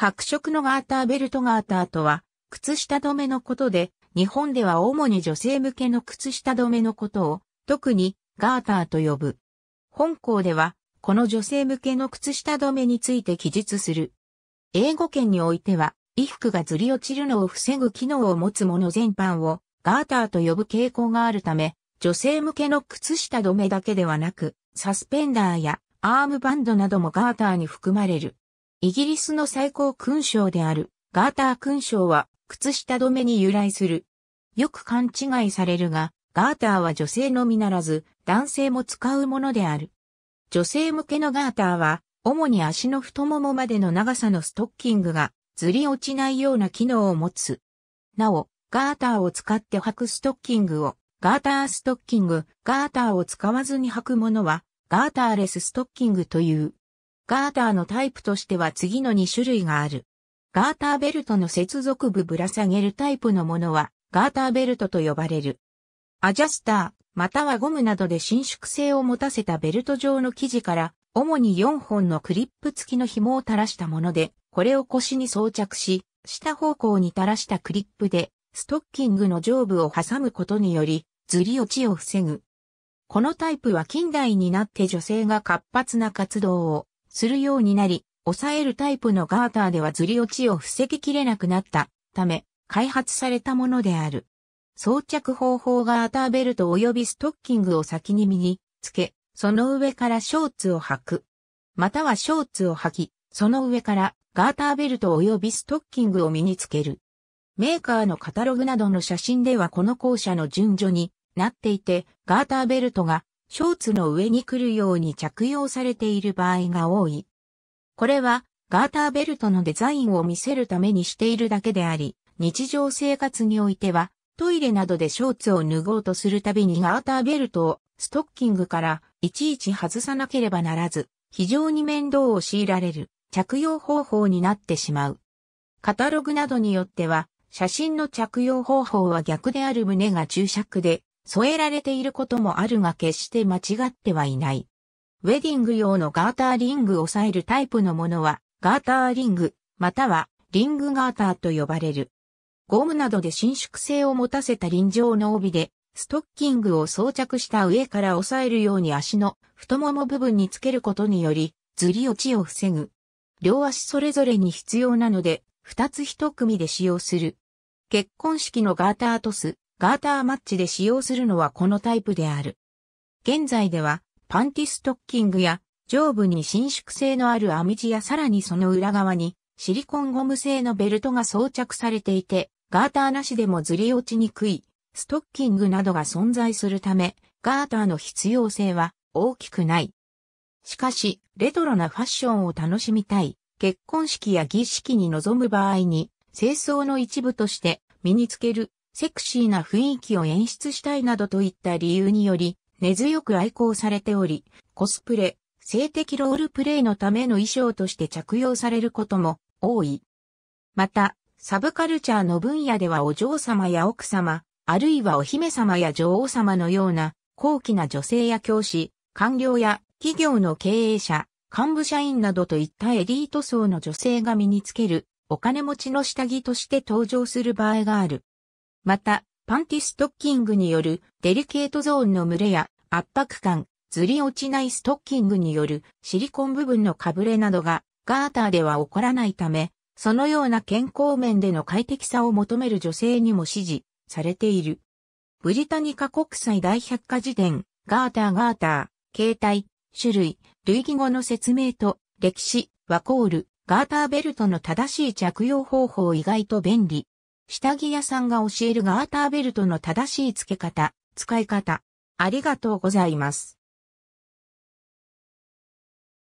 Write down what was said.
白色のガーターベルトガーターとは、靴下止めのことで、日本では主に女性向けの靴下止めのことを、特にガーターと呼ぶ。本校では、この女性向けの靴下止めについて記述する。英語圏においては、衣服がずり落ちるのを防ぐ機能を持つもの全般をガーターと呼ぶ傾向があるため、女性向けの靴下止めだけではなく、サスペンダーやアームバンドなどもガーターに含まれる。イギリスの最高勲章であるガーター勲章は靴下止めに由来する。よく勘違いされるが、ガーターは女性のみならず男性も使うものである。女性向けのガーターは主に足の太ももまでの長さのストッキングがずり落ちないような機能を持つ。なお、ガーターを使って履くストッキングをガーターストッキング、ガーターを使わずに履くものはガーターレスストッキングという。ガーターのタイプとしては次の2種類がある。ガーターベルトの接続部ぶら下げるタイプのものは、ガーターベルトと呼ばれる。アジャスター、またはゴムなどで伸縮性を持たせたベルト状の生地から、主に4本のクリップ付きの紐を垂らしたもので、これを腰に装着し、下方向に垂らしたクリップで、ストッキングの上部を挟むことにより、ずり落ちを防ぐ。このタイプは近代になって女性が活発な活動をするようになり、抑えるタイプのガーターではずり落ちを防ぎきれなくなったため、開発されたものである。装着方法ガーターベルト及びストッキングを先に身につけ、その上からショーツを履く。またはショーツを履き、その上からガーターベルト及びストッキングを身につける。メーカーのカタログなどの写真ではこの校舎の順序になっていて、ガーターベルトがショーツの上に来るように着用されている場合が多い。これは、ガーターベルトのデザインを見せるためにしているだけであり、日常生活においては、トイレなどでショーツを脱ごうとするたびにガーターベルトをストッキングからいちいち外さなければならず、非常に面倒を強いられる着用方法になってしまう。カタログなどによっては、写真の着用方法は逆である胸が注釈で添えられていることもあるが決して間違ってはいない。ウェディング用のガーターリングを押さえるタイプのものは、ガーターリング、またはリングガーターと呼ばれる。ゴムなどで伸縮性を持たせた臨場の帯で、ストッキングを装着した上から押さえるように足の太もも部分につけることにより、ずり落ちを防ぐ。両足それぞれに必要なので、二つ一組で使用する。結婚式のガータートス、ガーターマッチで使用するのはこのタイプである。現在では、パンティストッキングや、上部に伸縮性のある編み地やさらにその裏側に、シリコンゴム製のベルトが装着されていて、ガーターなしでもずり落ちにくい、ストッキングなどが存在するため、ガーターの必要性は大きくない。しかし、レトロなファッションを楽しみたい、結婚式や儀式に臨む場合に、清掃の一部として身につけるセクシーな雰囲気を演出したいなどといった理由により、根強く愛好されており、コスプレ、性的ロールプレイのための衣装として着用されることも多い。また、サブカルチャーの分野ではお嬢様や奥様、あるいはお姫様や女王様のような高貴な女性や教師、官僚や企業の経営者、幹部社員などといったエリート層の女性が身につけるお金持ちの下着として登場する場合がある。また、パンティストッキングによるデリケートゾーンの群れや圧迫感、ずり落ちないストッキングによるシリコン部分のかぶれなどがガーターでは起こらないため、そのような健康面での快適さを求める女性にも支持されている。ブリタニカ国際大百科事典、ガーターガーター、形態、種類、類義語の説明と歴史、ワコール、ガーターベルトの正しい着用方法意外と便利。下着屋さんが教えるガーターベルトの正しい付け方、使い方。ありがとうございます。